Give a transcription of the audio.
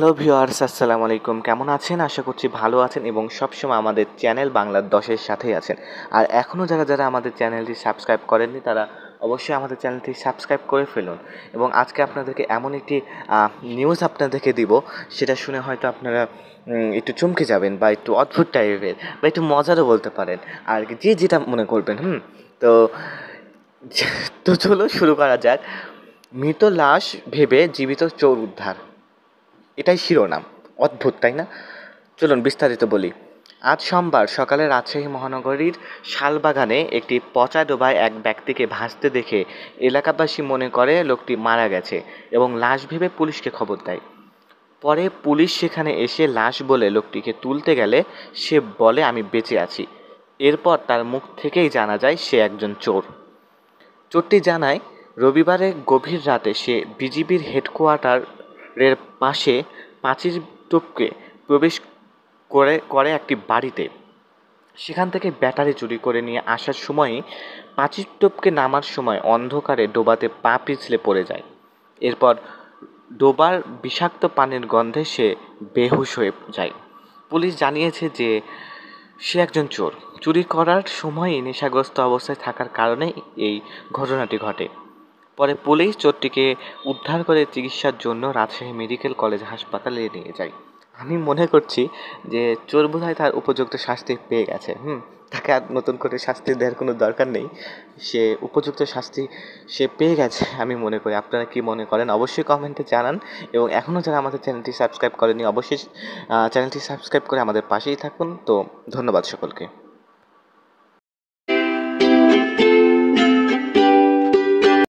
hello viewers আসসালামু আলাইকুম কেমন আছেন আশা করছি ভালো আছেন এবং সবসময় আমাদের চ্যানেল বাংলার দশের সাথেই আছেন আর এখনও যারা যারা আমাদের চ্যানেলটি সাবস্ক্রাইব করেননি তারা অবশ্যই আমাদের চ্যানেলটি সাবস্ক্রাইব করে ফেলুন এবং আজকে আপনাদেরকে এমন একটি নিউজ আপনাদেরকে দিব সেটা শুনে হয়তো আপনারা একটু চমকে যাবেন বা একটু অদ্ভুত টাইপের বা একটু মজারও বলতে পারেন আর যে যেটা মনে করবেন হুম তো তো চলো শুরু করা যাক মৃত লাশ ভেবে জীবিত চোর উদ্ধার এটাই শিরোনাম অদ্ভুত তাই না চলুন বিস্তারিত বলি আজ সোমবার সকালে রাজশাহী মহানগরীর শালবাগানে একটি পচা ডোবায় এক ব্যক্তিকে ভাসতে দেখে এলাকাবাসী মনে করে লোকটি মারা গেছে এবং লাশ ভেবে পুলিশকে খবর দেয় পরে পুলিশ সেখানে এসে লাশ বলে লোকটিকে তুলতে গেলে সে বলে আমি বেঁচে আছি এরপর তার মুখ থেকেই জানা যায় সে একজন চোর চোরটি জানায় রবিবারে গভীর রাতে সে বিজিবির হেডকোয়ার্টার এর পাশে পাঁচিল টপকে প্রবেশ করে করে একটি বাড়িতে সেখান থেকে ব্যাটারি চুরি করে নিয়ে আসার সময় পাঁচিল টপকে নামার সময় অন্ধকারে ডোবাতে পা পিছলে পড়ে যায় এরপর ডোবার বিষাক্ত পানির গন্ধে সে বেহুশ হয়ে যায় পুলিশ জানিয়েছে যে সে একজন চোর চুরি করার সময়ই নেশাগ্রস্ত অবস্থায় থাকার কারণে এই ঘটনাটি ঘটে পরে পুলিশ চোরটিকে উদ্ধার করে চিকিৎসার জন্য রাজশাহী মেডিকেল কলেজ হাসপাতালে নিয়ে যায় আমি মনে করছি যে চোর বোধহয় তার উপযুক্ত শাস্তি পেয়ে গেছে হুম তাকে আর নতুন করে শাস্তি দেওয়ার কোনো দরকার নেই সে উপযুক্ত শাস্তি সে পেয়ে গেছে আমি মনে করি আপনারা কি মনে করেন অবশ্যই কমেন্টে জানান এবং এখনও যারা আমাদের চ্যানেলটি সাবস্ক্রাইব করেনি অবশ্যই চ্যানেলটি সাবস্ক্রাইব করে আমাদের পাশেই থাকুন তো ধন্যবাদ সকলকে